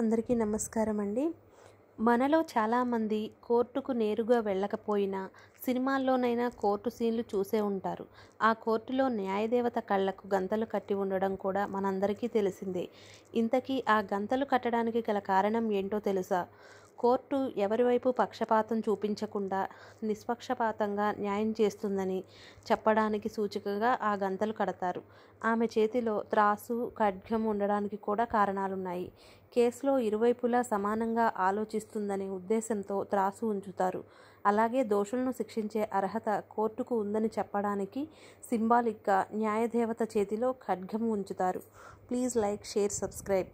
అందరికీ నమస్కారం అండి మనలో చాలామంది కోర్టుకు నేరుగా వెళ్ళకపోయినా సినిమాల్లోనైనా కోర్టు సీన్లు చూసే ఉంటారు ఆ కోర్టులో న్యాయదేవత కళ్ళకు గంతలు కట్టి ఉండడం కూడా మనందరికీ తెలిసిందే ఇంతకీ ఆ గంతలు కట్టడానికి గల కారణం ఏంటో తెలుసా కోర్టు ఎవరివైపు పక్షపాతం చూపించకుండా నిష్పక్షపాతంగా న్యాయం చేస్తుందని చెప్పడానికి సూచికగా ఆ గంతలు కడతారు ఆమె చేతిలో త్రాసు ఖడ్గం ఉండడానికి కూడా కారణాలున్నాయి కేసులో ఇరువైపులా సమానంగా ఆలోచిస్తుందనే ఉద్దేశంతో త్రాసు ఉంచుతారు అలాగే దోషులను శిక్షించే అర్హత కోర్టుకు ఉందని చెప్పడానికి సింబాలిక్గా న్యాయదేవత చేతిలో ఖడ్గం ఉంచుతారు ప్లీజ్ లైక్ షేర్ సబ్స్క్రైబ్